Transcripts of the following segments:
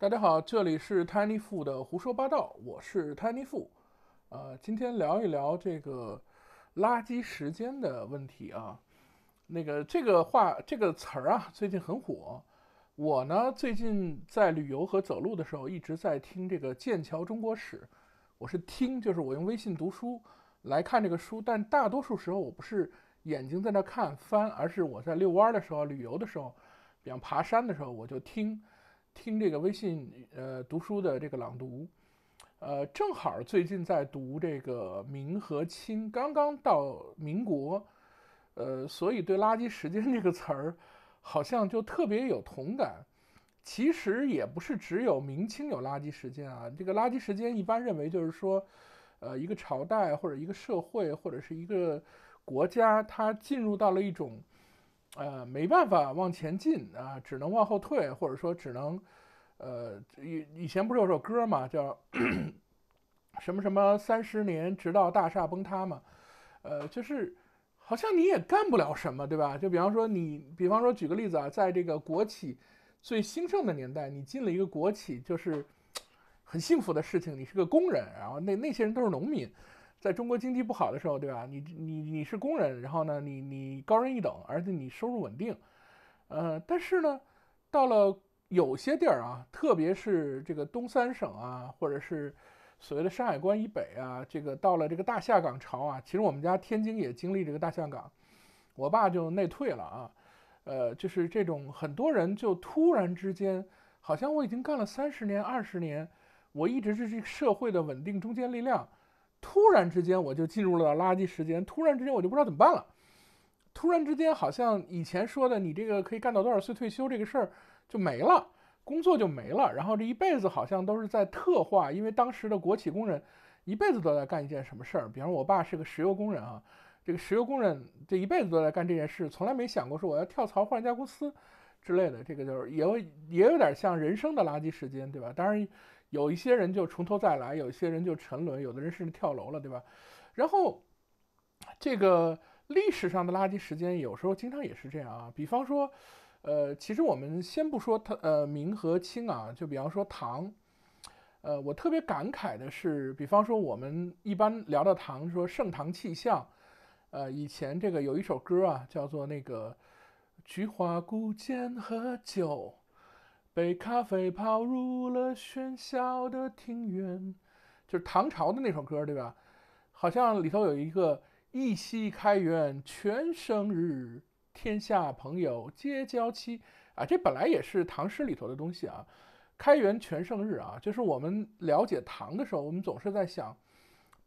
大家好，这里是 Tiny f 的胡说八道，我是 Tiny f 呃，今天聊一聊这个垃圾时间的问题啊。那个这个话这个词儿啊，最近很火。我呢，最近在旅游和走路的时候，一直在听这个《剑桥中国史》。我是听，就是我用微信读书来看这个书，但大多数时候我不是眼睛在那看翻，而是我在遛弯的时候、旅游的时候，比方爬山的时候，我就听。听这个微信呃读书的这个朗读，呃，正好最近在读这个明和清，刚刚到民国，呃，所以对“垃圾时间 ”这个词儿，好像就特别有同感。其实也不是只有明清有垃圾时间啊，这个“垃圾时间”一般认为就是说，呃，一个朝代或者一个社会或者是一个国家，它进入到了一种。呃，没办法往前进啊，只能往后退，或者说只能，呃，以以前不是有首歌嘛，叫 什么什么三十年直到大厦崩塌嘛，呃，就是好像你也干不了什么，对吧？就比方说你，比方说举个例子啊，在这个国企最兴盛的年代，你进了一个国企，就是很幸福的事情，你是个工人，然后那那些人都是农民。在中国经济不好的时候，对吧？你你你是工人，然后呢，你你高人一等，而且你收入稳定，呃，但是呢，到了有些地儿啊，特别是这个东三省啊，或者是所谓的山海关以北啊，这个到了这个大下岗潮啊，其实我们家天津也经历这个大下岗，我爸就内退了啊，呃，就是这种很多人就突然之间，好像我已经干了三十年、二十年，我一直是这个社会的稳定中坚力量。突然之间，我就进入了垃圾时间。突然之间，我就不知道怎么办了。突然之间，好像以前说的你这个可以干到多少岁退休这个事儿就没了，工作就没了。然后这一辈子好像都是在特化，因为当时的国企工人一辈子都在干一件什么事儿。比方，我爸是个石油工人啊，这个石油工人这一辈子都在干这件事，从来没想过说我要跳槽换一家公司之类的。这个就是也有也有点像人生的垃圾时间，对吧？当然。有一些人就从头再来，有一些人就沉沦，有的人甚至跳楼了，对吧？然后，这个历史上的垃圾时间有时候经常也是这样啊。比方说，呃，其实我们先不说它，呃，明和清啊，就比方说唐，呃，我特别感慨的是，比方说我们一般聊到唐，说盛唐气象，呃，以前这个有一首歌啊，叫做那个《菊花孤剑和酒》。被咖啡泡入了喧嚣的庭院，就是唐朝的那首歌，对吧？好像里头有一个一夕开元全盛日，天下朋友皆交期啊。这本来也是唐诗里头的东西啊。开元全盛日啊，就是我们了解唐的时候，我们总是在想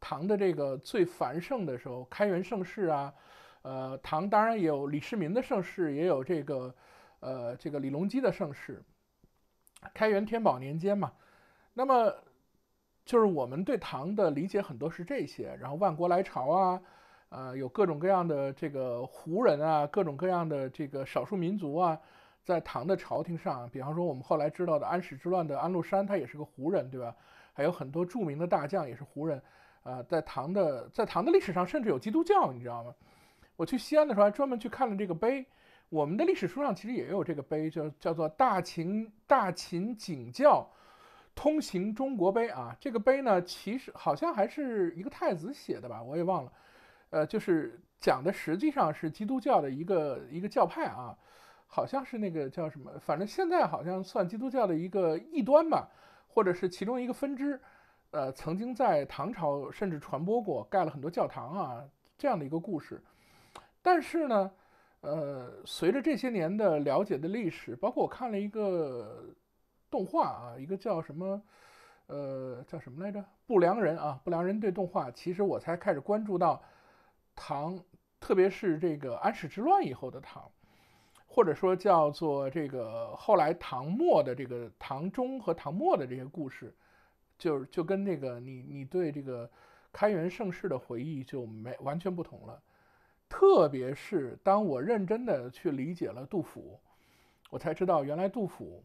唐的这个最繁盛的时候，开元盛世啊。呃，唐当然也有李世民的盛世，也有这个呃这个李隆基的盛世。开元天宝年间嘛，那么就是我们对唐的理解很多是这些，然后万国来朝啊，呃，有各种各样的这个胡人啊，各种各样的这个少数民族啊，在唐的朝廷上，比方说我们后来知道的安史之乱的安禄山，他也是个胡人，对吧？还有很多著名的大将也是胡人，啊，在唐的在唐的历史上，甚至有基督教，你知道吗？我去西安的时候，还专门去看了这个碑。我们的历史书上其实也有这个碑，就叫做《大秦大秦景教通行中国碑》啊。这个碑呢，其实好像还是一个太子写的吧，我也忘了。呃，就是讲的实际上是基督教的一个一个教派啊，好像是那个叫什么，反正现在好像算基督教的一个异端吧，或者是其中一个分支。呃，曾经在唐朝甚至传播过，盖了很多教堂啊，这样的一个故事。但是呢。呃，随着这些年的了解的历史，包括我看了一个动画啊，一个叫什么，呃，叫什么来着？不良人啊，不良人对动画，其实我才开始关注到唐，特别是这个安史之乱以后的唐，或者说叫做这个后来唐末的这个唐中和唐末的这些故事，就就跟那个你你对这个开元盛世的回忆就没完全不同了。特别是当我认真的去理解了杜甫，我才知道原来杜甫，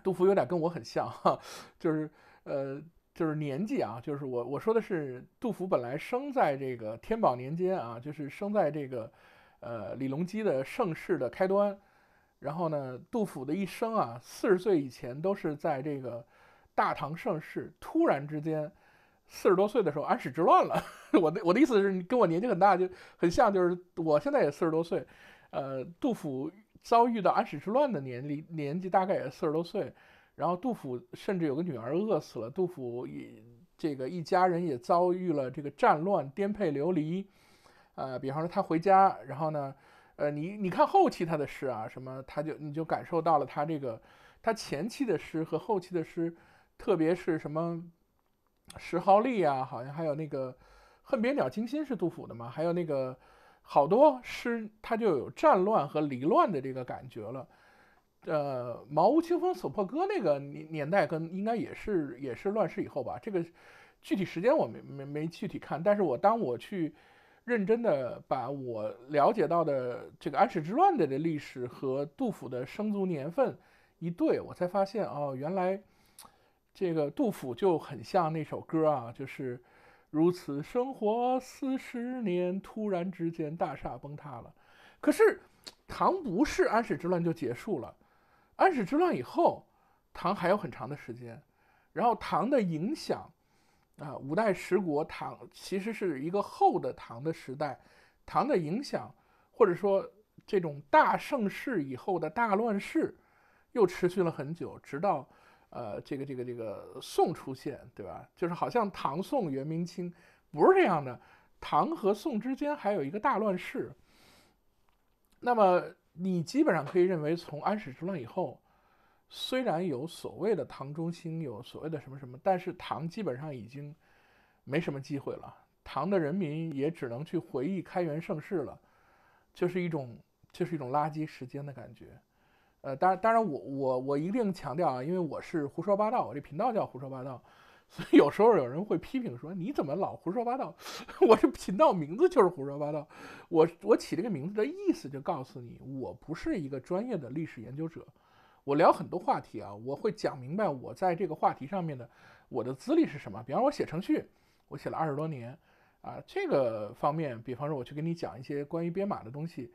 杜甫有点跟我很像，哈，就是呃，就是年纪啊，就是我我说的是杜甫本来生在这个天宝年间啊，就是生在这个呃李隆基的盛世的开端，然后呢，杜甫的一生啊，四十岁以前都是在这个大唐盛世，突然之间。四十多岁的时候，安史之乱了。我的我的意思是，跟我年纪很大就很像，就是我现在也四十多岁。呃，杜甫遭遇到安史之乱的年龄年纪大概也四十多岁，然后杜甫甚至有个女儿饿死了，杜甫也这个一家人也遭遇了这个战乱颠沛流离。呃，比方说他回家，然后呢，呃，你你看后期他的诗啊，什么他就你就感受到了他这个他前期的诗和后期的诗，特别是什么。石壕吏啊，好像还有那个“恨别鸟惊心”是杜甫的嘛？还有那个好多诗，他就有战乱和离乱的这个感觉了。呃，《茅屋清风所破歌》那个年代跟应该也是也是乱世以后吧？这个具体时间我没没没具体看，但是我当我去认真的把我了解到的这个安史之乱的这历史和杜甫的生卒年份一对，我才发现哦，原来。这个杜甫就很像那首歌啊，就是如此生活四十年，突然之间大厦崩塌了。可是唐不是安史之乱就结束了，安史之乱以后，唐还有很长的时间。然后唐的影响，啊，五代十国，唐其实是一个后的唐的时代，唐的影响或者说这种大盛世以后的大乱世，又持续了很久，直到。呃，这个这个这个宋出现，对吧？就是好像唐宋元明清不是这样的，唐和宋之间还有一个大乱世。那么你基本上可以认为，从安史之乱以后，虽然有所谓的唐中兴，有所谓的什么什么，但是唐基本上已经没什么机会了。唐的人民也只能去回忆开元盛世了，就是一种就是一种垃圾时间的感觉。呃，当然，当然，我我我一定强调啊，因为我是胡说八道，我这频道叫胡说八道，所以有时候有人会批评说你怎么老胡说八道？我这频道名字就是胡说八道，我我起这个名字的意思就告诉你，我不是一个专业的历史研究者，我聊很多话题啊，我会讲明白我在这个话题上面的我的资历是什么。比方我写程序，我写了二十多年，啊，这个方面，比方说我去给你讲一些关于编码的东西。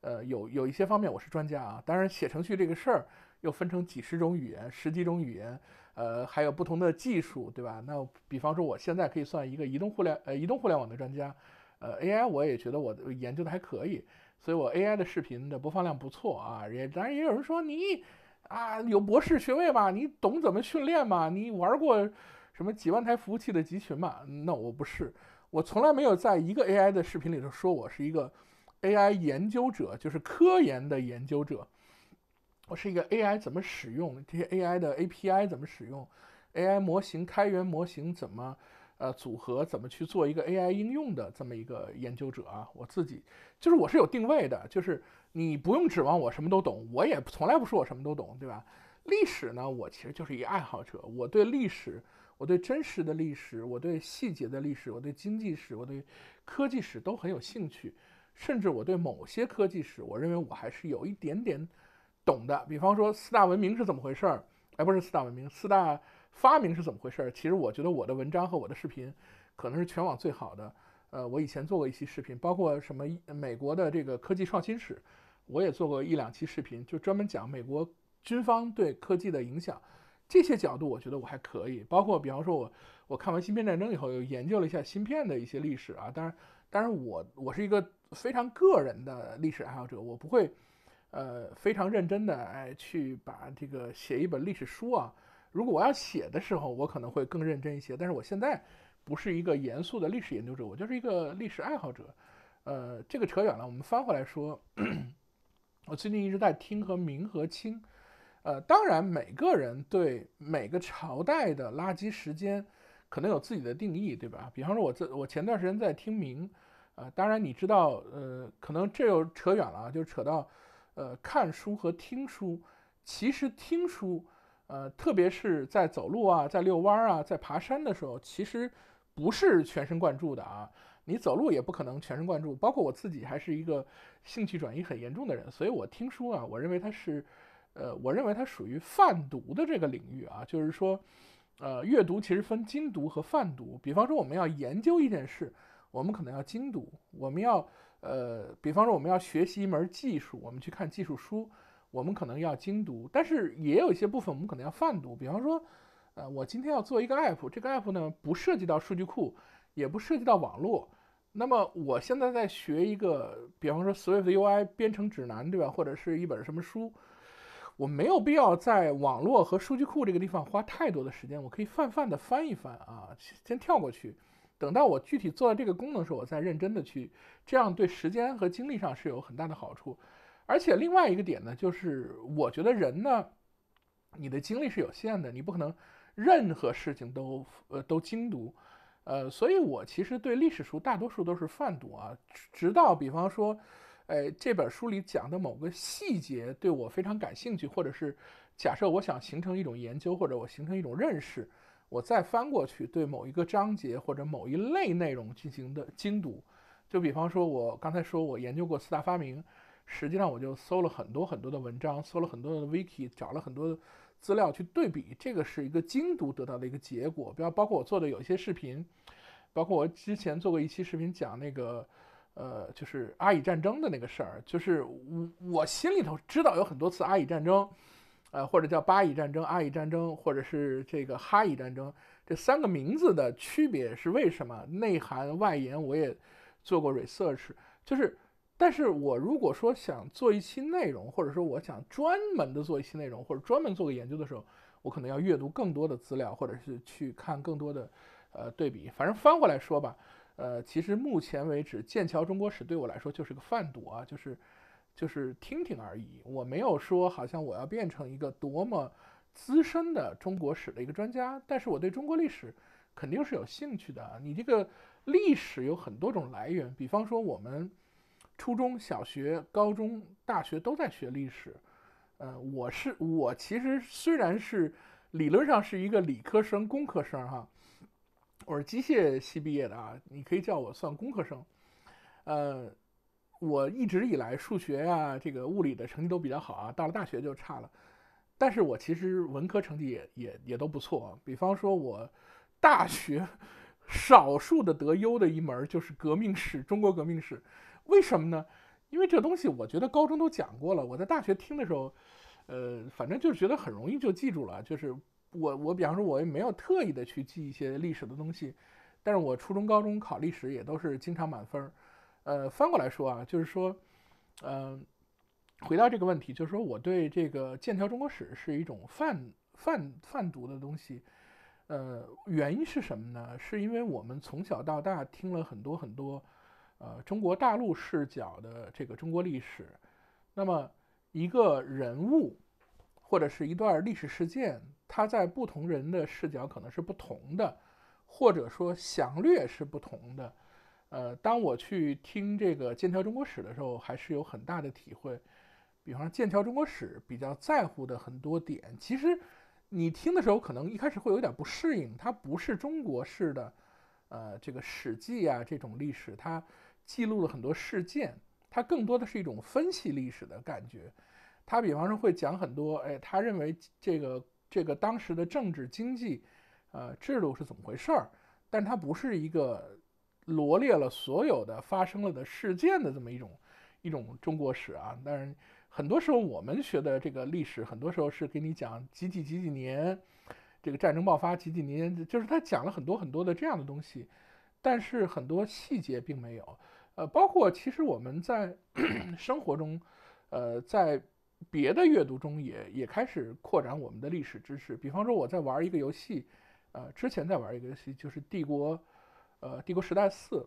呃，有有一些方面我是专家啊，当然写程序这个事儿又分成几十种语言、十几种语言，呃，还有不同的技术，对吧？那比方说，我现在可以算一个移动互联呃移动互联网的专家，呃，AI 我也觉得我研究的还可以，所以我 AI 的视频的播放量不错啊，也当然也有人说你啊，有博士学位嘛，你懂怎么训练吗？你玩过什么几万台服务器的集群吗？那我不是，我从来没有在一个 AI 的视频里头说我是一个。AI 研究者就是科研的研究者，我是一个 AI 怎么使用这些 AI 的 API 怎么使用，AI 模型开源模型怎么呃组合怎么去做一个 AI 应用的这么一个研究者啊，我自己就是我是有定位的，就是你不用指望我什么都懂，我也从来不说我什么都懂，对吧？历史呢，我其实就是一个爱好者，我对历史，我对真实的历史，我对细节的历史，我对经济史，我对科技史都很有兴趣。甚至我对某些科技史，我认为我还是有一点点懂的。比方说四大文明是怎么回事儿？哎，不是四大文明，四大发明是怎么回事儿？其实我觉得我的文章和我的视频可能是全网最好的。呃，我以前做过一期视频，包括什么美国的这个科技创新史，我也做过一两期视频，就专门讲美国军方对科技的影响。这些角度我觉得我还可以。包括比方说，我我看完《芯片战争》以后，又研究了一下芯片的一些历史啊。当然，当然我我是一个。非常个人的历史爱好者，我不会，呃，非常认真的哎去把这个写一本历史书啊。如果我要写的时候，我可能会更认真一些。但是我现在不是一个严肃的历史研究者，我就是一个历史爱好者。呃，这个扯远了，我们翻回来说，我最近一直在听和明和清。呃，当然每个人对每个朝代的垃圾时间可能有自己的定义，对吧？比方说，我这我前段时间在听明。啊，当然你知道，呃，可能这又扯远了啊，就扯到，呃，看书和听书，其实听书，呃，特别是在走路啊、在遛弯儿啊、在爬山的时候，其实不是全神贯注的啊。你走路也不可能全神贯注，包括我自己还是一个兴趣转移很严重的人，所以我听书啊，我认为它是，呃，我认为它属于泛读的这个领域啊，就是说，呃，阅读其实分精读和泛读，比方说我们要研究一件事。我们可能要精读，我们要，呃，比方说我们要学习一门技术，我们去看技术书，我们可能要精读。但是也有一些部分我们可能要泛读，比方说，呃，我今天要做一个 app，这个 app 呢不涉及到数据库，也不涉及到网络，那么我现在在学一个，比方说 Swift UI 编程指南，对吧？或者是一本什么书，我没有必要在网络和数据库这个地方花太多的时间，我可以泛泛的翻一翻啊，先跳过去。等到我具体做到这个功能的时，候，我再认真的去，这样对时间和精力上是有很大的好处。而且另外一个点呢，就是我觉得人呢，你的精力是有限的，你不可能任何事情都呃都精读，呃，所以我其实对历史书大多数都是泛读啊，直到比方说，哎这本书里讲的某个细节对我非常感兴趣，或者是假设我想形成一种研究，或者我形成一种认识。我再翻过去，对某一个章节或者某一类内容进行的精读，就比方说，我刚才说，我研究过四大发明，实际上我就搜了很多很多的文章，搜了很多的 wiki，找了很多资料去对比，这个是一个精读得到的一个结果。比方包括我做的有些视频，包括我之前做过一期视频讲那个，呃，就是阿以战争的那个事儿，就是我我心里头知道有很多次阿以战争。呃，或者叫巴以战争、阿以战争，或者是这个哈以战争，这三个名字的区别是为什么？内涵外延我也做过 research，就是，但是我如果说想做一期内容，或者说我想专门的做一期内容，或者专门做个研究的时候，我可能要阅读更多的资料，或者是去看更多的呃对比。反正翻过来说吧，呃，其实目前为止，《剑桥中国史》对我来说就是个泛读啊，就是。就是听听而已，我没有说好像我要变成一个多么资深的中国史的一个专家，但是我对中国历史肯定是有兴趣的。你这个历史有很多种来源，比方说我们初中小学、高中、大学都在学历史，呃，我是我其实虽然是理论上是一个理科生、工科生哈，我是机械系毕业的啊，你可以叫我算工科生，呃。我一直以来数学啊，这个物理的成绩都比较好啊，到了大学就差了。但是我其实文科成绩也也也都不错。比方说，我大学 少数的得优的一门就是革命史，中国革命史。为什么呢？因为这东西我觉得高中都讲过了。我在大学听的时候，呃，反正就是觉得很容易就记住了。就是我我比方说，我也没有特意的去记一些历史的东西，但是我初中、高中考历史也都是经常满分。呃，翻过来说啊，就是说，呃，回到这个问题，就是说，我对这个《剑桥中国史》是一种泛泛泛读的东西，呃，原因是什么呢？是因为我们从小到大听了很多很多，呃，中国大陆视角的这个中国历史，那么一个人物或者是一段历史事件，它在不同人的视角可能是不同的，或者说详略是不同的。呃，当我去听这个《剑桥中国史》的时候，还是有很大的体会。比方说，《剑桥中国史》比较在乎的很多点，其实你听的时候可能一开始会有点不适应。它不是中国式的，呃，这个《史记》啊这种历史，它记录了很多事件，它更多的是一种分析历史的感觉。它比方说会讲很多，哎，他认为这个这个当时的政治经济，呃，制度是怎么回事儿，但它不是一个。罗列了所有的发生了的事件的这么一种一种中国史啊，但是很多时候我们学的这个历史，很多时候是给你讲几几几几年，这个战争爆发几几年，就是他讲了很多很多的这样的东西，但是很多细节并没有。呃，包括其实我们在 生活中，呃，在别的阅读中也也开始扩展我们的历史知识。比方说我在玩一个游戏，呃，之前在玩一个游戏就是帝国。呃，《帝国时代四》，《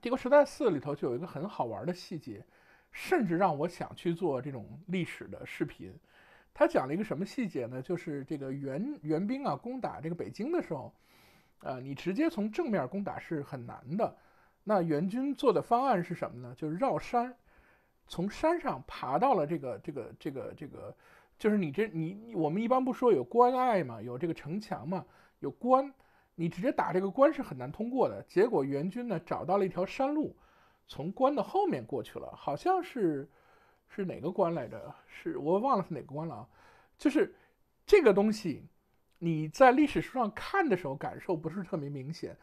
帝国时代四》里头就有一个很好玩的细节，甚至让我想去做这种历史的视频。他讲了一个什么细节呢？就是这个援援兵啊，攻打这个北京的时候，啊，你直接从正面攻打是很难的。那援军做的方案是什么呢？就是绕山，从山上爬到了这个这个这个这个，就是你这你我们一般不说有关隘嘛，有这个城墙嘛，有关。你直接打这个关是很难通过的。结果援军呢找到了一条山路，从关的后面过去了。好像是是哪个关来着？是我忘了是哪个关了啊。就是这个东西，你在历史书上看的时候感受不是特别明显。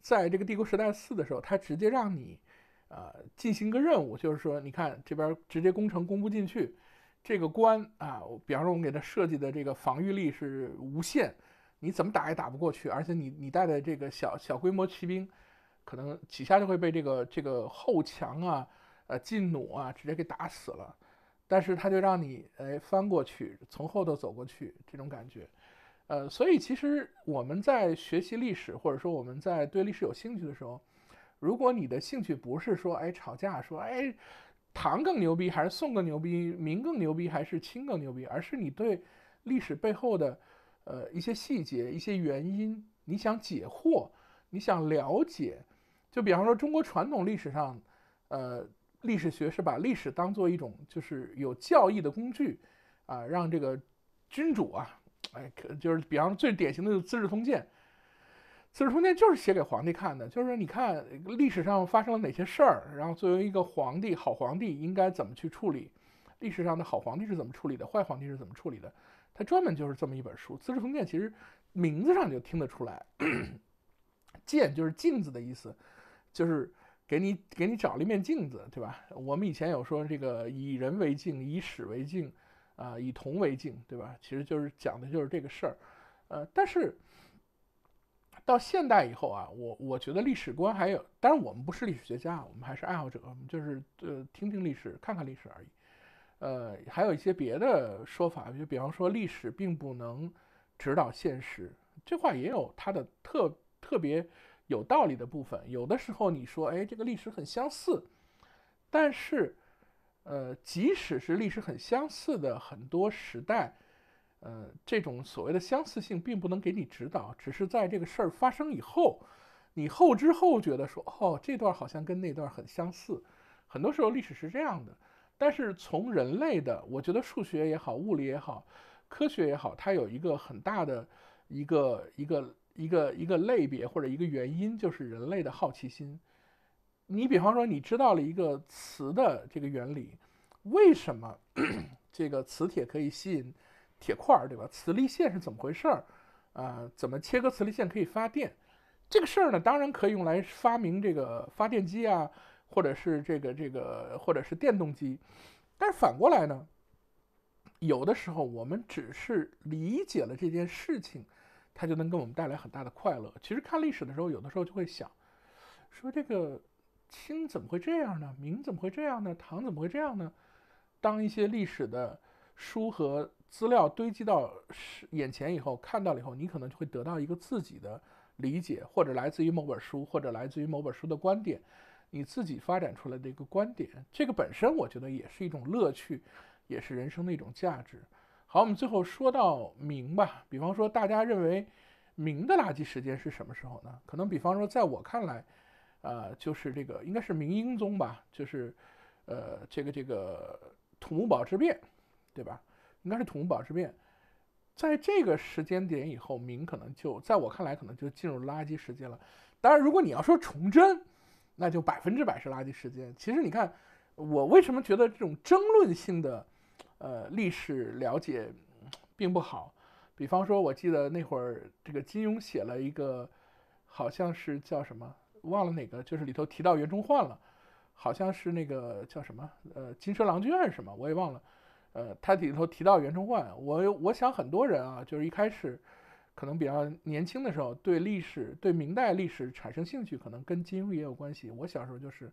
在这个帝国时代四的时候，它直接让你啊进行一个任务，就是说，你看这边直接攻城攻不进去，这个关啊，比方说我们给它设计的这个防御力是无限。你怎么打也打不过去，而且你你带的这个小小规模骑兵，可能几下就会被这个这个后墙啊，呃，劲弩啊直接给打死了。但是他就让你哎翻过去，从后头走过去，这种感觉。呃，所以其实我们在学习历史，或者说我们在对历史有兴趣的时候，如果你的兴趣不是说哎吵架，说哎唐更牛逼还是宋更牛逼，明更牛逼还是清更牛逼，而是你对历史背后的。呃，一些细节，一些原因，你想解惑，你想了解，就比方说，中国传统历史上，呃，历史学是把历史当做一种就是有教义的工具，啊，让这个君主啊，哎，就是比方说最典型的《就资治通鉴》，《资治通鉴》就是写给皇帝看的，就是你看历史上发生了哪些事儿，然后作为一个皇帝，好皇帝应该怎么去处理，历史上的好皇帝是怎么处理的，坏皇帝是怎么处理的。它专门就是这么一本书，《资治通鉴》其实名字上就听得出来，“鉴”就是镜子的意思，就是给你给你找了一面镜子，对吧？我们以前有说这个“以人为镜，以史为镜，啊，以铜为镜”，对吧？其实就是讲的就是这个事儿。呃，但是到现代以后啊，我我觉得历史观还有，当然我们不是历史学家，我们还是爱好者，我们就是呃听听历史，看看历史而已。呃，还有一些别的说法，就比方说历史并不能指导现实，这话也有它的特特别有道理的部分。有的时候你说，哎，这个历史很相似，但是，呃，即使是历史很相似的很多时代，呃，这种所谓的相似性并不能给你指导，只是在这个事儿发生以后，你后知后觉的说，哦，这段好像跟那段很相似，很多时候历史是这样的。但是从人类的，我觉得数学也好，物理也好，科学也好，它有一个很大的一个一个一个一个类别或者一个原因，就是人类的好奇心。你比方说，你知道了一个磁的这个原理，为什么 这个磁铁可以吸引铁块儿，对吧？磁力线是怎么回事儿？啊，怎么切割磁力线可以发电？这个事儿呢，当然可以用来发明这个发电机啊。或者是这个这个，或者是电动机，但是反过来呢，有的时候我们只是理解了这件事情，它就能给我们带来很大的快乐。其实看历史的时候，有的时候就会想，说这个清怎么会这样呢？明怎么会这样呢？唐怎么会这样呢？当一些历史的书和资料堆积到眼前以后，看到了以后，你可能就会得到一个自己的理解，或者来自于某本书，或者来自于某本书的观点。你自己发展出来的一个观点，这个本身我觉得也是一种乐趣，也是人生的一种价值。好，我们最后说到明吧，比方说大家认为明的垃圾时间是什么时候呢？可能比方说在我看来，呃，就是这个应该是明英宗吧，就是呃这个这个土木堡之变，对吧？应该是土木堡之变，在这个时间点以后，明可能就在我看来可能就进入垃圾时间了。当然，如果你要说崇祯。那就百分之百是垃圾时间。其实你看，我为什么觉得这种争论性的，呃，历史了解，并不好。比方说，我记得那会儿这个金庸写了一个，好像是叫什么忘了哪个，就是里头提到袁崇焕了，好像是那个叫什么，呃，金蛇郎君还是什么，我也忘了。呃，他里头提到袁崇焕，我我想很多人啊，就是一开始。可能比较年轻的时候，对历史，对明代历史产生兴趣，可能跟金庸也有关系。我小时候就是，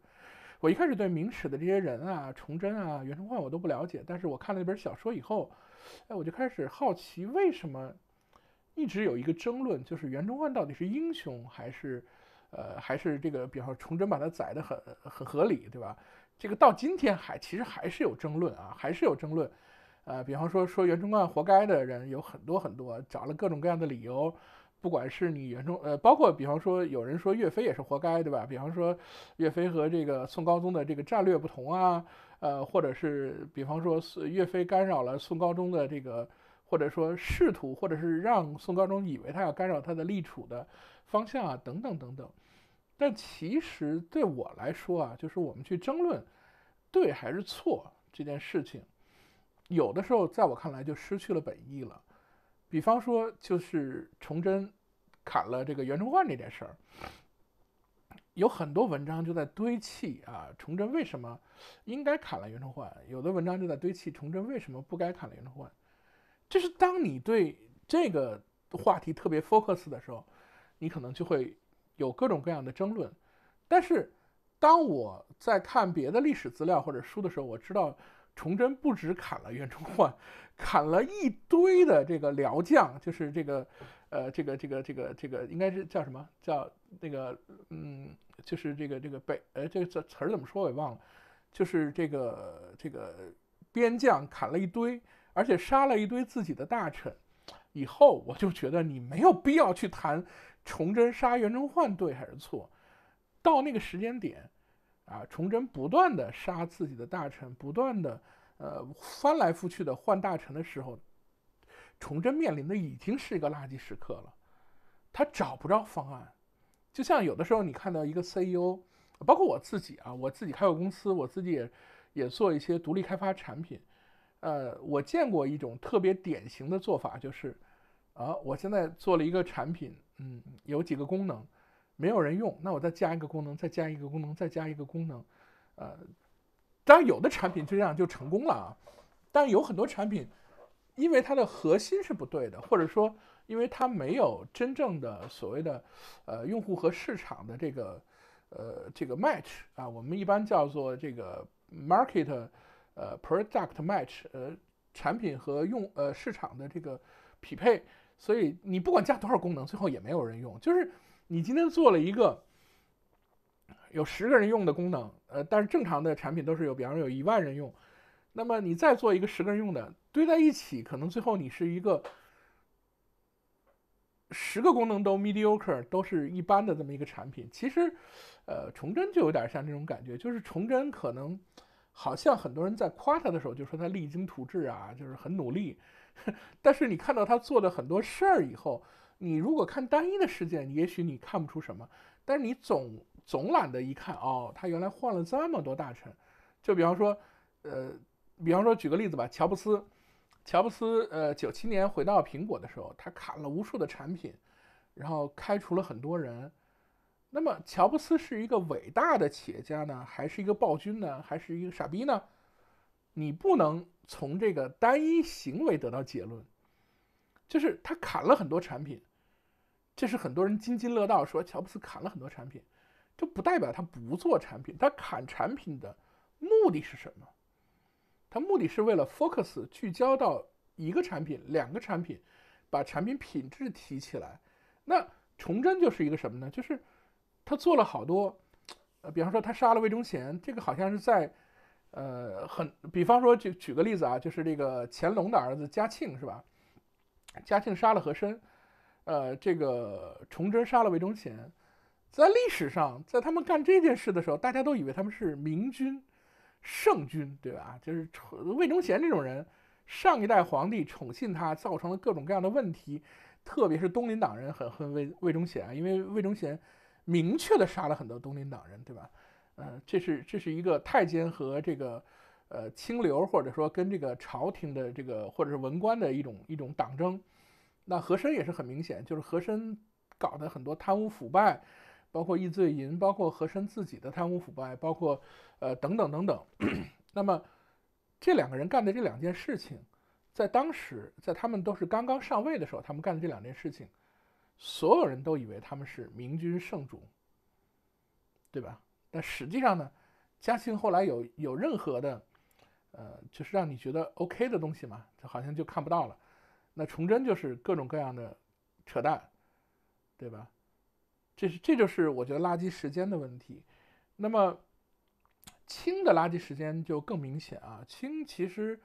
我一开始对明史的这些人啊，崇祯啊，袁崇焕我都不了解，但是我看了那本小说以后，哎，我就开始好奇为什么一直有一个争论，就是袁崇焕到底是英雄还是，呃，还是这个比方说崇祯把他宰的很很合理，对吧？这个到今天还其实还是有争论啊，还是有争论。呃，比方说说袁崇焕活该的人有很多很多，找了各种各样的理由，不管是你袁崇呃，包括比方说有人说岳飞也是活该，对吧？比方说岳飞和这个宋高宗的这个战略不同啊，呃，或者是比方说岳飞干扰了宋高宗的这个，或者说仕途，或者是让宋高宗以为他要干扰他的立储的方向啊，等等等等。但其实对我来说啊，就是我们去争论对还是错这件事情。有的时候，在我看来就失去了本意了。比方说，就是崇祯砍了这个袁崇焕这件事儿，有很多文章就在堆砌啊，崇祯为什么应该砍了袁崇焕？有的文章就在堆砌崇祯为什么不该砍了袁崇焕。就是当你对这个话题特别 focus 的时候，你可能就会有各种各样的争论。但是，当我在看别的历史资料或者书的时候，我知道。崇祯不止砍了袁崇焕，砍了一堆的这个辽将，就是这个，呃，这个这个这个这个应该是叫什么？叫那个，嗯，就是这个这个北，呃，这个这词儿怎么说？我忘了，就是这个这个边将砍了一堆，而且杀了一堆自己的大臣，以后我就觉得你没有必要去谈崇祯杀袁崇焕对还是错，到那个时间点。啊，崇祯不断的杀自己的大臣，不断的，呃，翻来覆去的换大臣的时候，崇祯面临的已经是一个垃圾时刻了，他找不着方案。就像有的时候你看到一个 CEO，包括我自己啊，我自己开过公司，我自己也也做一些独立开发产品，呃，我见过一种特别典型的做法，就是，啊，我现在做了一个产品，嗯，有几个功能。没有人用，那我再加一个功能，再加一个功能，再加一个功能，呃，当然有的产品就这样就成功了啊，但有很多产品，因为它的核心是不对的，或者说因为它没有真正的所谓的，呃，用户和市场的这个，呃，这个 match 啊，我们一般叫做这个 market，呃，product match，呃，产品和用呃市场的这个匹配，所以你不管加多少功能，最后也没有人用，就是。你今天做了一个有十个人用的功能，呃，但是正常的产品都是有，比方说有一万人用，那么你再做一个十个人用的，堆在一起，可能最后你是一个十个功能都 mediocre 都是一般的这么一个产品。其实，呃，崇祯就有点像这种感觉，就是崇祯可能好像很多人在夸他的时候，就说他励精图治啊，就是很努力，但是你看到他做的很多事儿以后。你如果看单一的事件，也许你看不出什么，但是你总总懒得一看哦，他原来换了这么多大臣，就比方说，呃，比方说举个例子吧，乔布斯，乔布斯，呃，九七年回到苹果的时候，他砍了无数的产品，然后开除了很多人，那么乔布斯是一个伟大的企业家呢，还是一个暴君呢，还是一个傻逼呢？你不能从这个单一行为得到结论，就是他砍了很多产品。这是很多人津津乐道，说乔布斯砍了很多产品，这不代表他不做产品。他砍产品的目的是什么？他目的是为了 focus 聚焦到一个产品、两个产品，把产品品质提起来。那崇祯就是一个什么呢？就是他做了好多，呃，比方说他杀了魏忠贤，这个好像是在，呃，很，比方说举举个例子啊，就是这个乾隆的儿子嘉庆是吧？嘉庆杀了和珅。呃，这个崇祯杀了魏忠贤，在历史上，在他们干这件事的时候，大家都以为他们是明君、圣君，对吧？就是魏忠贤这种人，上一代皇帝宠信他，造成了各种各样的问题，特别是东林党人很恨魏魏忠贤啊，因为魏忠贤明确的杀了很多东林党人，对吧？呃，这是这是一个太监和这个呃清流或者说跟这个朝廷的这个或者是文官的一种一种党争。那和珅也是很明显，就是和珅搞的很多贪污腐败，包括易罪银，包括和珅自己的贪污腐败，包括呃等等等等。那么这两个人干的这两件事情，在当时在他们都是刚刚上位的时候，他们干的这两件事情，所有人都以为他们是明君圣主，对吧？但实际上呢，嘉庆后来有有任何的呃，就是让你觉得 OK 的东西嘛，就好像就看不到了。那崇祯就是各种各样的扯淡，对吧？这是这就是我觉得垃圾时间的问题。那么清的垃圾时间就更明显啊。清其实，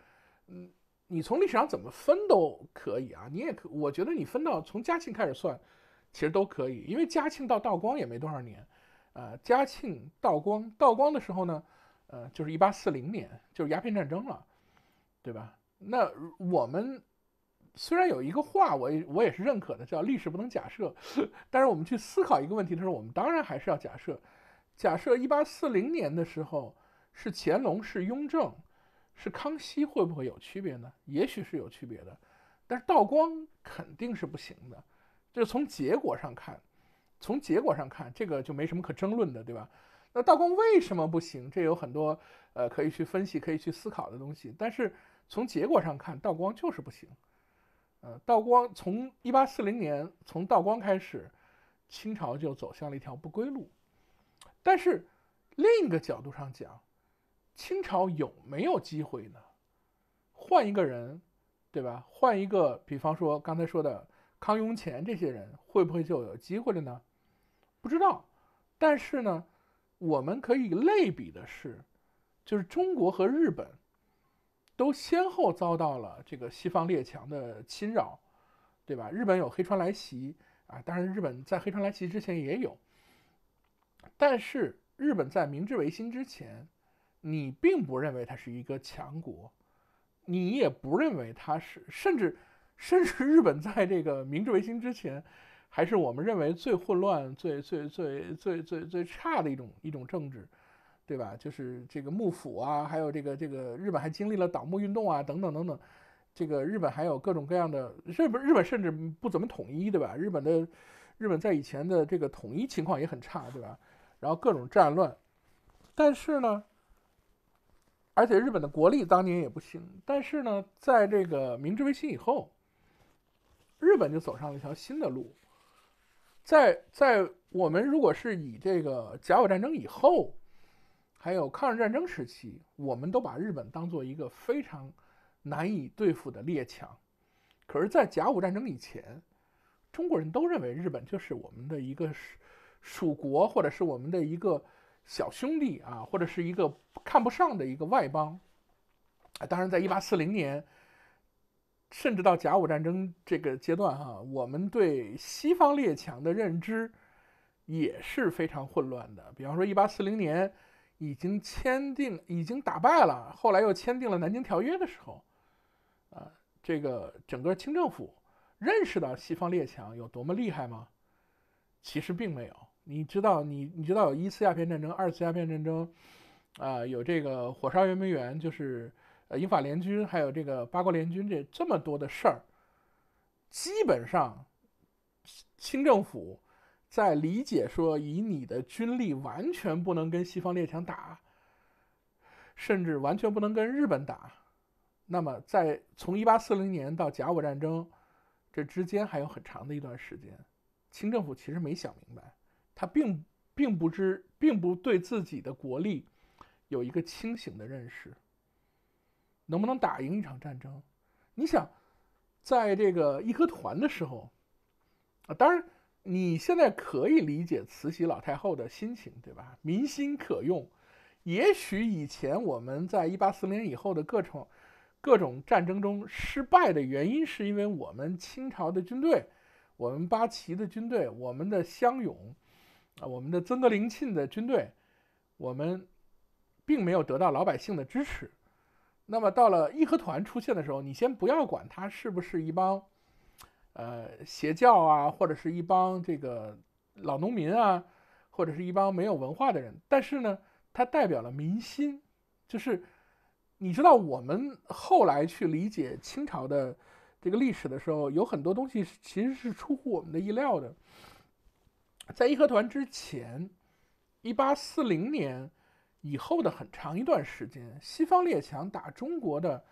嗯，你从历史上怎么分都可以啊。你也，可，我觉得你分到从嘉庆开始算，其实都可以，因为嘉庆到道光也没多少年。呃，嘉庆、道光、道光的时候呢，呃，就是一八四零年，就是鸦片战争了，对吧？那我们。虽然有一个话，我也我也是认可的，叫历史不能假设。但是我们去思考一个问题，的时候，我们当然还是要假设，假设一八四零年的时候是乾隆、是雍正、是康熙，会不会有区别呢？也许是有区别的，但是道光肯定是不行的。就是从结果上看，从结果上看，这个就没什么可争论的，对吧？那道光为什么不行？这有很多呃可以去分析、可以去思考的东西。但是从结果上看，道光就是不行。呃，道光从一八四零年从道光开始，清朝就走向了一条不归路。但是，另一个角度上讲，清朝有没有机会呢？换一个人，对吧？换一个，比方说刚才说的康雍乾这些人，会不会就有机会了呢？不知道。但是呢，我们可以类比的是，就是中国和日本。都先后遭到了这个西方列强的侵扰，对吧？日本有黑船来袭啊，当然日本在黑船来袭之前也有。但是日本在明治维新之前，你并不认为它是一个强国，你也不认为它是，甚至，甚至日本在这个明治维新之前，还是我们认为最混乱、最最最最最最差的一种一种政治。对吧？就是这个幕府啊，还有这个这个日本还经历了倒幕运动啊，等等等等，这个日本还有各种各样的日本，日本甚至不怎么统一，对吧？日本的日本在以前的这个统一情况也很差，对吧？然后各种战乱，但是呢，而且日本的国力当年也不行。但是呢，在这个明治维新以后，日本就走上了一条新的路，在在我们如果是以这个甲午战争以后。还有抗日战争时期，我们都把日本当做一个非常难以对付的列强。可是，在甲午战争以前，中国人都认为日本就是我们的一个属国，或者是我们的一个小兄弟啊，或者是一个看不上的一个外邦。当然，在1840年，甚至到甲午战争这个阶段，哈，我们对西方列强的认知也是非常混乱的。比方说，1840年。已经签订，已经打败了，后来又签订了《南京条约》的时候，啊，这个整个清政府认识到西方列强有多么厉害吗？其实并没有。你知道，你你知道有一次鸦片战争，二次鸦片战争，啊，有这个火烧圆明园，就是呃英法联军，还有这个八国联军，这这么多的事儿，基本上清政府。在理解说，以你的军力完全不能跟西方列强打，甚至完全不能跟日本打。那么，在从1840年到甲午战争这之间，还有很长的一段时间，清政府其实没想明白，他并并不知，并不对自己的国力有一个清醒的认识，能不能打赢一场战争？你想，在这个义和团的时候，啊，当然。你现在可以理解慈禧老太后的心情，对吧？民心可用。也许以前我们在一八四零以后的各种各种战争中失败的原因，是因为我们清朝的军队、我们八旗的军队、我们的湘勇啊、我们的曾格林沁的军队，我们并没有得到老百姓的支持。那么到了义和团出现的时候，你先不要管他是不是一帮。呃，邪教啊，或者是一帮这个老农民啊，或者是一帮没有文化的人，但是呢，它代表了民心。就是，你知道，我们后来去理解清朝的这个历史的时候，有很多东西其实是出乎我们的意料的。在义和团之前，一八四零年以后的很长一段时间，西方列强打中国的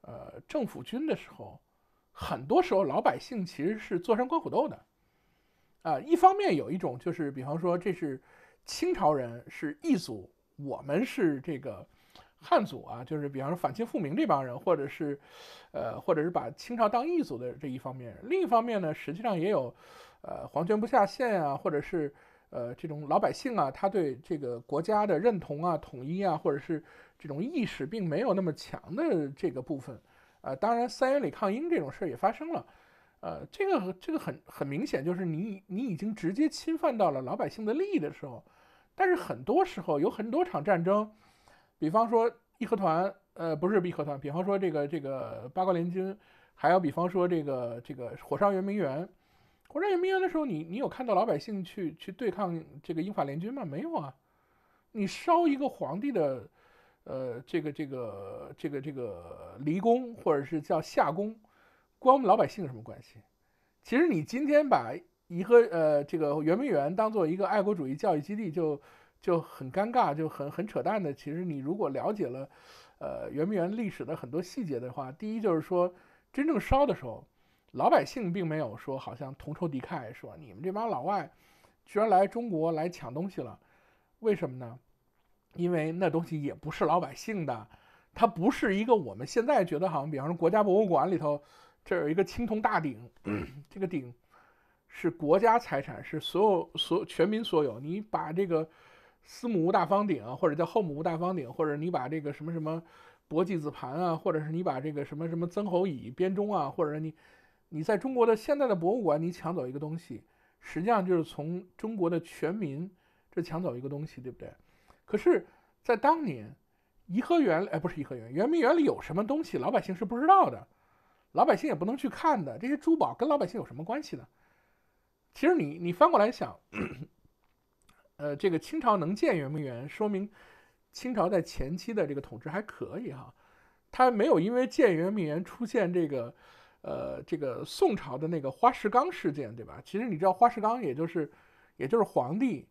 呃政府军的时候。很多时候，老百姓其实是坐山观虎斗的，啊，一方面有一种就是，比方说这是清朝人是异族，我们是这个汉族啊，就是比方说反清复明这帮人，或者是，呃，或者是把清朝当异族的这一方面；另一方面呢，实际上也有，呃，皇权不下县啊，或者是呃，这种老百姓啊，他对这个国家的认同啊、统一啊，或者是这种意识并没有那么强的这个部分。啊，当然，三元里抗英这种事儿也发生了，呃，这个这个很很明显，就是你你已经直接侵犯到了老百姓的利益的时候。但是很多时候有很多场战争，比方说义和团，呃，不是义和团，比方说这个这个八国联军，还有比方说这个这个火烧圆明园，火烧圆明园的时候，你你有看到老百姓去去对抗这个英法联军吗？没有啊，你烧一个皇帝的。呃，这个这个这个这个离宫，或者是叫下宫，关我们老百姓什么关系？其实你今天把一个呃这个圆明园当做一个爱国主义教育基地，就就很尴尬，就很很扯淡的。其实你如果了解了呃圆明园历史的很多细节的话，第一就是说，真正烧的时候，老百姓并没有说好像同仇敌忾，说你们这帮老外居然来中国来抢东西了，为什么呢？因为那东西也不是老百姓的，它不是一个我们现在觉得好像，比方说国家博物馆里头，这有一个青铜大鼎，这个鼎是国家财产，是所有所有全民所有。你把这个司母戊大方鼎啊，或者叫后母戊大方鼎，或者你把这个什么什么伯季子盘啊，或者是你把这个什么什么曾侯乙编钟啊，或者你你在中国的现在的博物馆，你抢走一个东西，实际上就是从中国的全民这抢走一个东西，对不对？可是，在当年，颐和园哎，不是颐和园，圆明园里有什么东西，老百姓是不知道的，老百姓也不能去看的。这些珠宝跟老百姓有什么关系呢？其实，你你翻过来想，呃，这个清朝能建圆明园，说明清朝在前期的这个统治还可以哈。他没有因为建圆明园出现这个，呃，这个宋朝的那个花石纲事件，对吧？其实你知道，花石纲也就是也就是皇帝。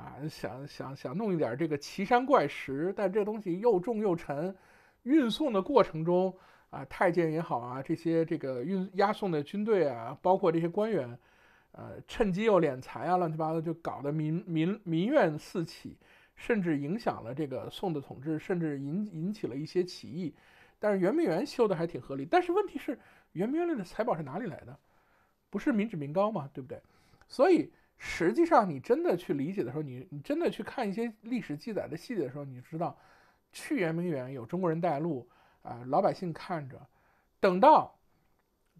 啊，想想想弄一点这个奇山怪石，但这东西又重又沉，运送的过程中啊，太监也好啊，这些这个运押送的军队啊，包括这些官员，呃，趁机又敛财啊，乱七八糟就搞得民民民怨四起，甚至影响了这个宋的统治，甚至引引起了一些起义。但是圆明园修的还挺合理，但是问题是，圆明园里的财宝是哪里来的？不是民脂民膏吗？对不对？所以。实际上，你真的去理解的时候，你你真的去看一些历史记载的细节的时候，你知道，去圆明园有中国人带路，啊，老百姓看着，等到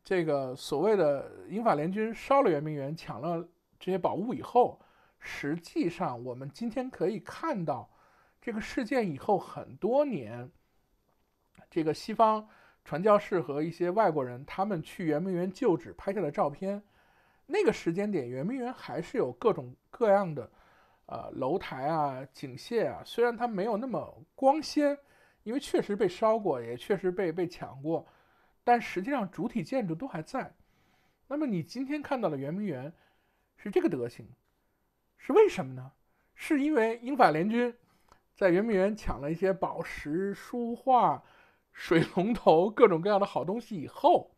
这个所谓的英法联军烧了圆明园、抢了这些宝物以后，实际上我们今天可以看到这个事件以后很多年，这个西方传教士和一些外国人他们去圆明园旧址拍下的照片。那个时间点，圆明园还是有各种各样的，呃，楼台啊、景线啊，虽然它没有那么光鲜，因为确实被烧过，也确实被被抢过，但实际上主体建筑都还在。那么你今天看到的圆明园是这个德行，是为什么呢？是因为英法联军在圆明园抢了一些宝石、书画、水龙头各种各样的好东西以后。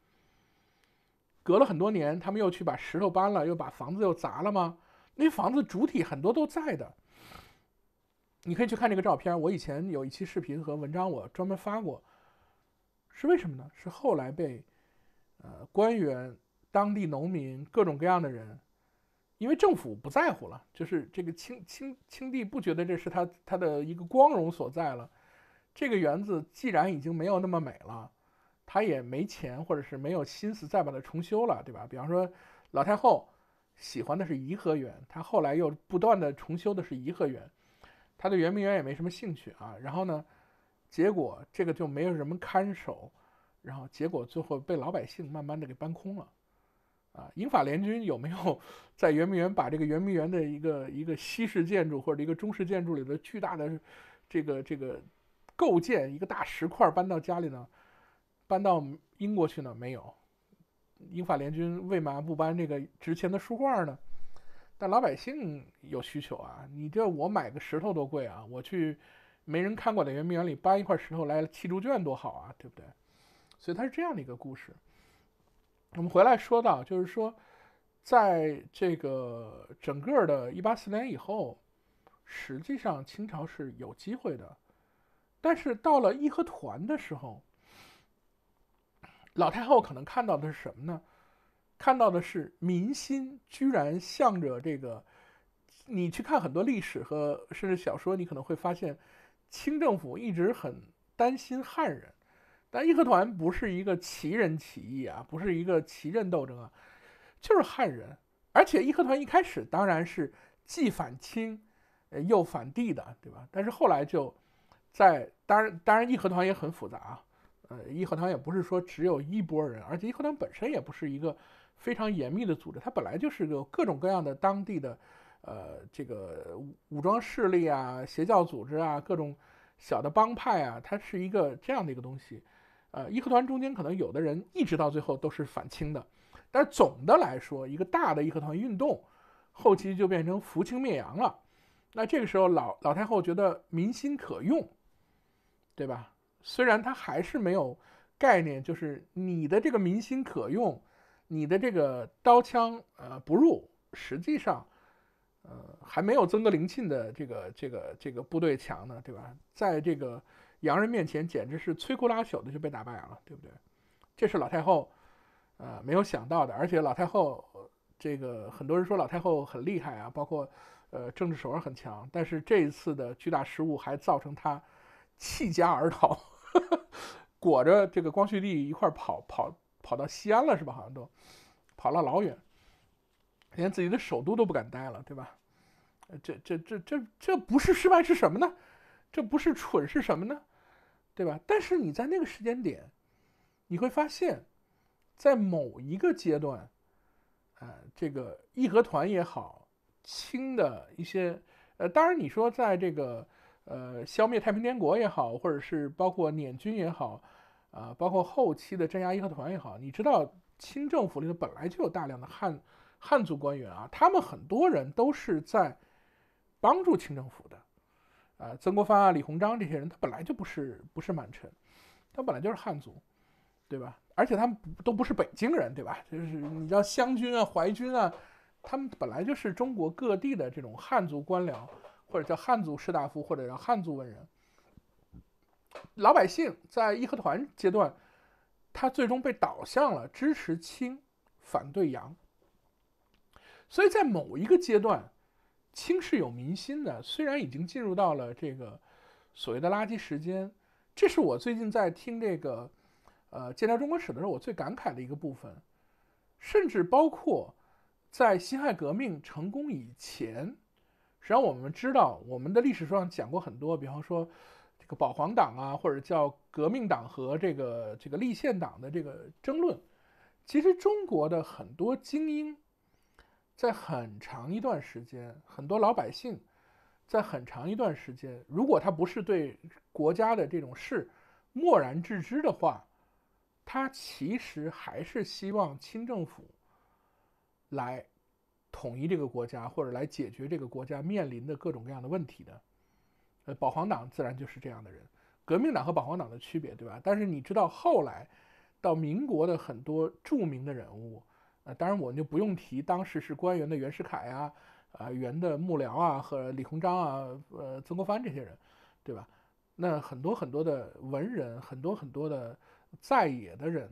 隔了很多年，他们又去把石头搬了，又把房子又砸了吗？那房子主体很多都在的，你可以去看这个照片。我以前有一期视频和文章，我专门发过，是为什么呢？是后来被呃官员、当地农民、各种各样的人，因为政府不在乎了，就是这个清清清帝不觉得这是他他的一个光荣所在了。这个园子既然已经没有那么美了。他也没钱，或者是没有心思再把它重修了，对吧？比方说，老太后喜欢的是颐和园，她后来又不断的重修的是颐和园，他对圆明园也没什么兴趣啊。然后呢，结果这个就没有什么看守，然后结果最后被老百姓慢慢的给搬空了。啊，英法联军有没有 在圆明园把这个圆明园的一个一个西式建筑或者一个中式建筑里的巨大的这个这个构建一个大石块搬到家里呢？搬到英国去呢？没有，英法联军为嘛不搬这个值钱的书画呢？但老百姓有需求啊！你这我买个石头多贵啊？我去没人看管的圆明园里搬一块石头来砌猪圈多好啊，对不对？所以它是这样的一个故事。我们回来说到，就是说，在这个整个的一八四零年以后，实际上清朝是有机会的，但是到了义和团的时候。老太后可能看到的是什么呢？看到的是民心居然向着这个。你去看很多历史和甚至小说，你可能会发现，清政府一直很担心汉人，但义和团不是一个旗人起义啊，不是一个旗人斗争啊，就是汉人。而且义和团一开始当然是既反清，呃又反帝的，对吧？但是后来就在当然，当然义和团也很复杂啊。义和团也不是说只有一波人，而且义和团本身也不是一个非常严密的组织，它本来就是有各种各样的当地的，呃，这个武武装势力啊、邪教组织啊、各种小的帮派啊，它是一个这样的一个东西。呃，义和团中间可能有的人一直到最后都是反清的，但是总的来说，一个大的义和团运动后期就变成扶清灭洋了。那这个时候老老太后觉得民心可用，对吧？虽然他还是没有概念，就是你的这个民心可用，你的这个刀枪呃不入，实际上，呃还没有曾格林沁的这个这个这个部队强呢，对吧？在这个洋人面前，简直是摧枯拉朽的就被打败了，对不对？这是老太后呃没有想到的。而且老太后这个很多人说老太后很厉害啊，包括呃政治手腕很强，但是这一次的巨大失误还造成他弃家而逃。裹着这个光绪帝一块跑跑跑到西安了是吧？好像都跑了老远，连自己的首都都不敢待了，对吧？这这这这这不是失败是什么呢？这不是蠢是什么呢？对吧？但是你在那个时间点，你会发现，在某一个阶段，呃，这个义和团也好，清的一些，呃，当然你说在这个。呃，消灭太平天国也好，或者是包括捻军也好，啊，包括后期的镇压义和团也好，你知道清政府里头本来就有大量的汉汉族官员啊，他们很多人都是在帮助清政府的，啊，曾国藩啊、李鸿章这些人，他本来就不是不是满臣，他本来就是汉族，对吧？而且他们都不是北京人，对吧？就是你知道湘军啊、淮军啊，他们本来就是中国各地的这种汉族官僚。或者叫汉族士大夫，或者叫汉族文人，老百姓在义和团阶段，他最终被导向了支持清，反对洋。所以在某一个阶段，清是有民心的。虽然已经进入到了这个所谓的“垃圾时间”，这是我最近在听这个呃《建桥中国史》的时候，我最感慨的一个部分，甚至包括在辛亥革命成功以前。实际上，我们知道，我们的历史上讲过很多，比方说，这个保皇党啊，或者叫革命党和这个这个立宪党的这个争论。其实，中国的很多精英，在很长一段时间，很多老百姓，在很长一段时间，如果他不是对国家的这种事漠然置之的话，他其实还是希望清政府来。统一这个国家，或者来解决这个国家面临的各种各样的问题的，呃，保皇党自然就是这样的人。革命党和保皇党的区别，对吧？但是你知道后来到民国的很多著名的人物，呃，当然我们就不用提当时是官员的袁世凯呀，啊，袁的幕僚啊和李鸿章啊，呃，曾国藩这些人，对吧？那很多很多的文人，很多很多的在野的人，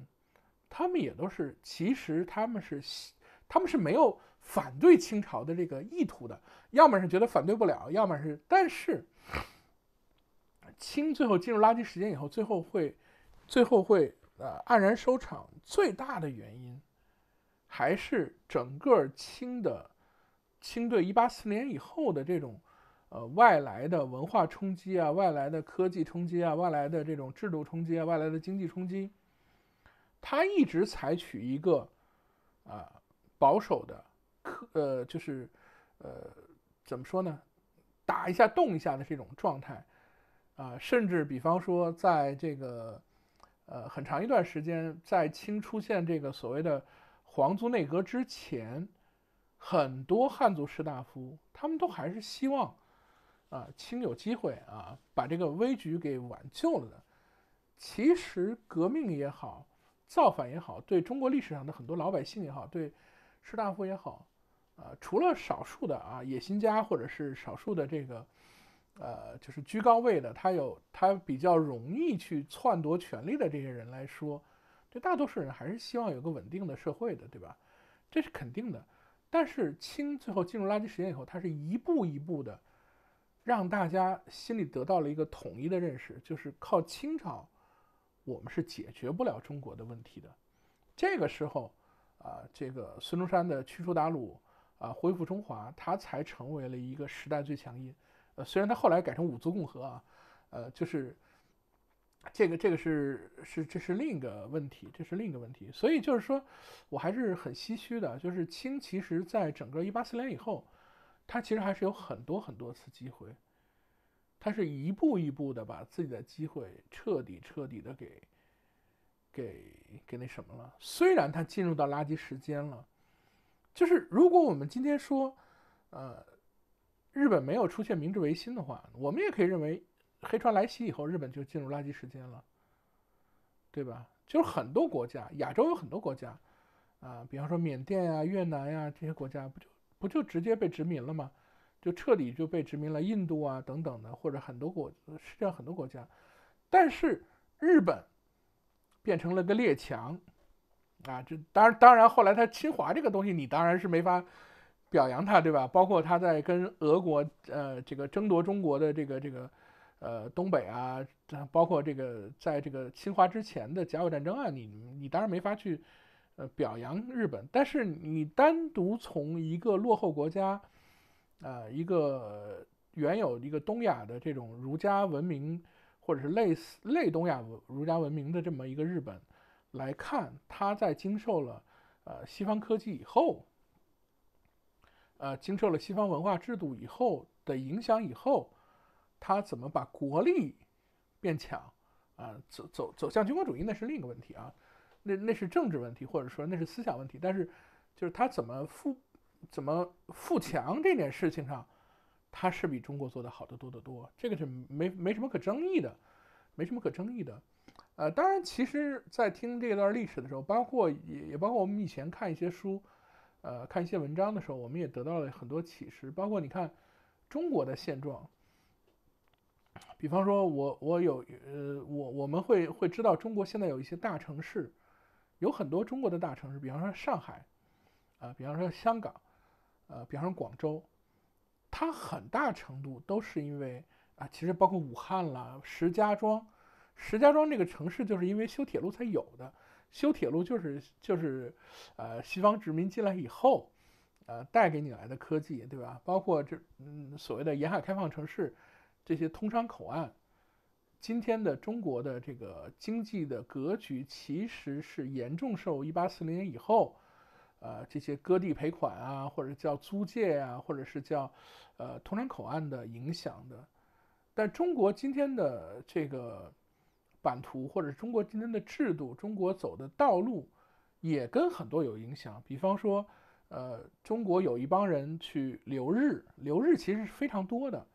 他们也都是，其实他们是，他们是没有。反对清朝的这个意图的，要么是觉得反对不了，要么是但是清最后进入垃圾时间以后，最后会，最后会呃黯然收场。最大的原因还是整个清的清对一八四年以后的这种呃外来的文化冲击啊，外来的科技冲击啊，外来的这种制度冲击啊，外来的经济冲击，他一直采取一个啊保守的。呃就是，呃怎么说呢，打一下动一下的这种状态，啊甚至比方说在这个呃很长一段时间，在清出现这个所谓的皇族内阁之前，很多汉族士大夫他们都还是希望啊清有机会啊把这个危局给挽救了的。其实革命也好，造反也好，对中国历史上的很多老百姓也好，对。士大夫也好，呃，除了少数的啊野心家，或者是少数的这个，呃，就是居高位的，他有他比较容易去篡夺权力的这些人来说，对大多数人还是希望有个稳定的社会的，对吧？这是肯定的。但是清最后进入垃圾时间以后，他是一步一步的让大家心里得到了一个统一的认识，就是靠清朝我们是解决不了中国的问题的。这个时候。啊，这个孙中山的驱除鞑虏，啊，恢复中华，他才成为了一个时代最强音。呃，虽然他后来改成五族共和啊，呃，就是这个这个是是这是另一个问题，这是另一个问题。所以就是说，我还是很唏嘘的，就是清其实，在整个一八四零以后，他其实还是有很多很多次机会，他是一步一步的把自己的机会彻底彻底的给给。给那什么了？虽然它进入到垃圾时间了，就是如果我们今天说，呃，日本没有出现明治维新的话，我们也可以认为黑船来袭以后，日本就进入垃圾时间了，对吧？就是很多国家，亚洲有很多国家啊，比方说缅甸呀、越南呀这些国家，不就不就直接被殖民了吗？就彻底就被殖民了。印度啊等等的，或者很多国世界上很多国家，但是日本。变成了个列强，啊，这当然，当然后来他侵华这个东西，你当然是没法表扬他，对吧？包括他在跟俄国呃这个争夺中国的这个这个呃东北啊，包括这个在这个侵华之前的甲午战争啊，你你当然没法去呃表扬日本。但是你单独从一个落后国家，呃，一个原有一个东亚的这种儒家文明。或者是类似类东亚儒儒家文明的这么一个日本，来看它在经受了呃西方科技以后，呃经受了西方文化制度以后的影响以后，它怎么把国力变强，啊走走走向军国主义那是另一个问题啊，那那是政治问题或者说那是思想问题，但是就是它怎么富怎么富强这件事情上。它是比中国做的好得多得多，这个是没没什么可争议的，没什么可争议的。呃，当然，其实，在听这段历史的时候，包括也也包括我们以前看一些书，呃，看一些文章的时候，我们也得到了很多启示。包括你看中国的现状，比方说，我我有呃，我我们会会知道，中国现在有一些大城市，有很多中国的大城市，比方说上海，啊，比方说香港，呃，比方说广州。它很大程度都是因为啊，其实包括武汉啦、石家庄，石家庄这个城市就是因为修铁路才有的，修铁路就是就是呃西方殖民进来以后，呃带给你来的科技，对吧？包括这嗯所谓的沿海开放城市，这些通商口岸，今天的中国的这个经济的格局其实是严重受一八四零年以后。呃，这些割地赔款啊，或者叫租借啊，或者是叫，呃，通商口岸的影响的。但中国今天的这个版图，或者中国今天的制度，中国走的道路，也跟很多有影响。比方说，呃，中国有一帮人去留日，留日其实是非常多的。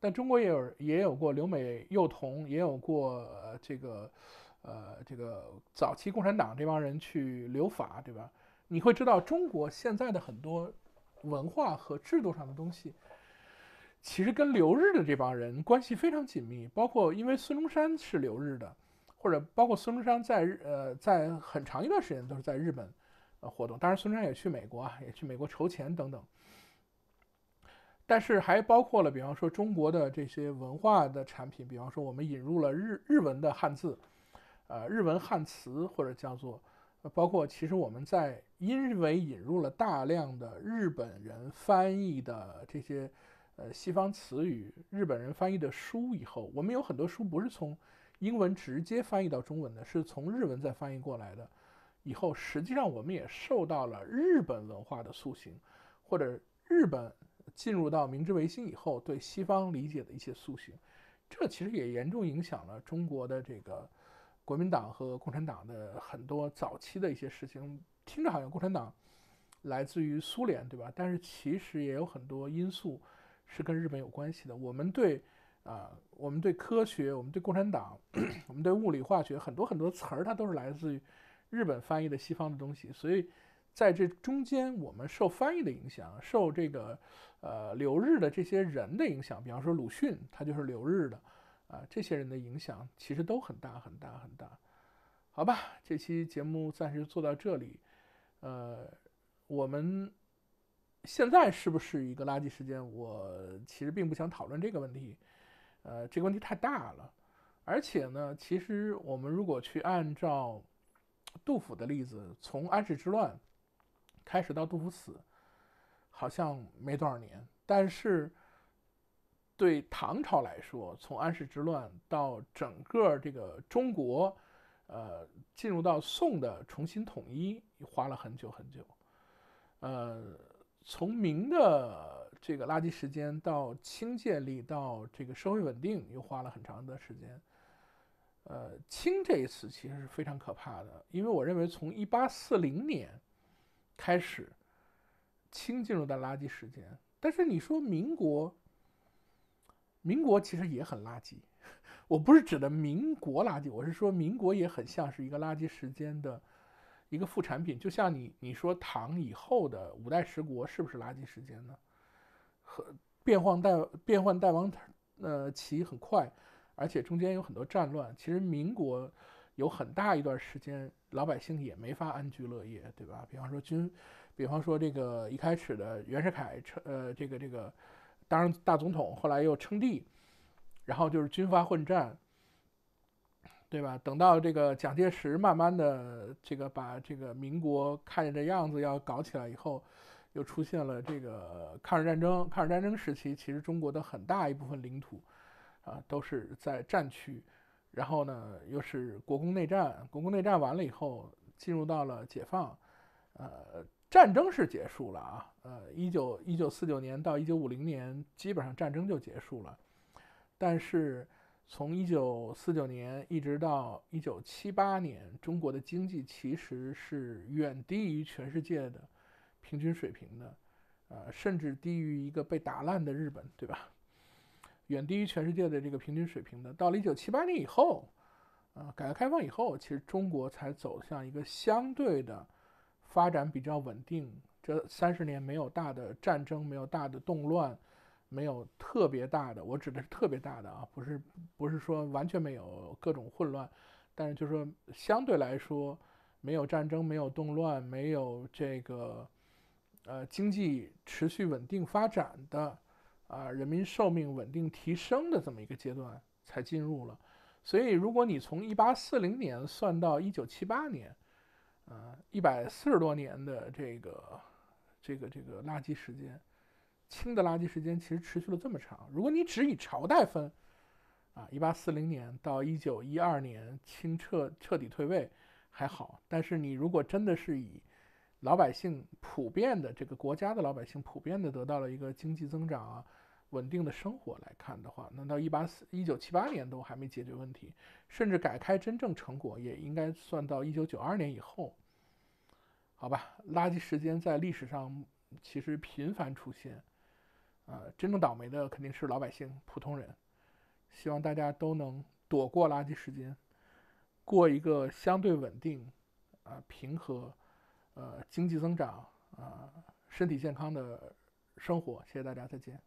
但中国也有也有过留美幼童，也有过呃、这个，呃，这个早期共产党这帮人去留法，对吧？你会知道，中国现在的很多文化和制度上的东西，其实跟留日的这帮人关系非常紧密。包括因为孙中山是留日的，或者包括孙中山在日呃在很长一段时间都是在日本呃活动。当然，孙中山也去美国啊，也去美国筹钱等等。但是还包括了，比方说中国的这些文化的产品，比方说我们引入了日日文的汉字，呃日文汉词或者叫做。包括其实我们在因为引入了大量的日本人翻译的这些呃西方词语，日本人翻译的书以后，我们有很多书不是从英文直接翻译到中文的，是从日文再翻译过来的。以后实际上我们也受到了日本文化的塑形，或者日本进入到明治维新以后对西方理解的一些塑形，这其实也严重影响了中国的这个。国民党和共产党的很多早期的一些事情，听着好像共产党来自于苏联，对吧？但是其实也有很多因素是跟日本有关系的。我们对啊，我们对科学，我们对共产党，我们对物理化学，很多很多词儿它都是来自于日本翻译的西方的东西。所以在这中间，我们受翻译的影响，受这个呃留日的这些人的影响。比方说鲁迅，他就是留日的。啊，这些人的影响其实都很大很大很大，好吧？这期节目暂时做到这里。呃，我们现在是不是一个垃圾时间？我其实并不想讨论这个问题，呃，这个问题太大了。而且呢，其实我们如果去按照杜甫的例子，从安史之乱开始到杜甫死，好像没多少年，但是。对唐朝来说，从安史之乱到整个这个中国，呃，进入到宋的重新统一花了很久很久，呃，从明的这个垃圾时间到清建立到这个社会稳定又花了很长的时间，呃，清这一次其实是非常可怕的，因为我认为从一八四零年开始，清进入到垃圾时间，但是你说民国。民国其实也很垃圾，我不是指的民国垃圾，我是说民国也很像是一个垃圾时间的一个副产品。就像你你说唐以后的五代十国是不是垃圾时间呢？和变换代变换代王呃起很快，而且中间有很多战乱。其实民国有很大一段时间老百姓也没法安居乐业，对吧？比方说军，比方说这个一开始的袁世凯，呃，这个这个。当然，大总统后来又称帝，然后就是军阀混战，对吧？等到这个蒋介石慢慢的这个把这个民国看着这样子要搞起来以后，又出现了这个抗日战争。抗日战争时期，其实中国的很大一部分领土啊都是在战区，然后呢又是国共内战。国共内战完了以后，进入到了解放，呃。战争是结束了啊，呃，一九一九四九年到一九五零年，基本上战争就结束了。但是从一九四九年一直到一九七八年，中国的经济其实是远低于全世界的平均水平的，呃，甚至低于一个被打烂的日本，对吧？远低于全世界的这个平均水平的。到了一九七八年以后，呃，改革开放以后，其实中国才走向一个相对的。发展比较稳定，这三十年没有大的战争，没有大的动乱，没有特别大的，我指的是特别大的啊，不是不是说完全没有各种混乱，但是就说相对来说，没有战争，没有动乱，没有这个呃经济持续稳定发展的，啊，人民寿命稳定提升的这么一个阶段才进入了。所以如果你从一八四零年算到一九七八年。呃，一百四十多年的这个、这个、这个垃圾时间，清的垃圾时间其实持续了这么长。如果你只以朝代分，啊，一八四零年到一九一二年，清彻彻底退位还好。但是你如果真的是以老百姓普遍的这个国家的老百姓普遍的得到了一个经济增长啊。稳定的生活来看的话，那到一八四一九七八年都还没解决问题，甚至改开真正成果也应该算到一九九二年以后。好吧，垃圾时间在历史上其实频繁出现，呃，真正倒霉的肯定是老百姓、普通人。希望大家都能躲过垃圾时间，过一个相对稳定、啊平和、呃经济增长、啊身体健康的生活。谢谢大家，再见。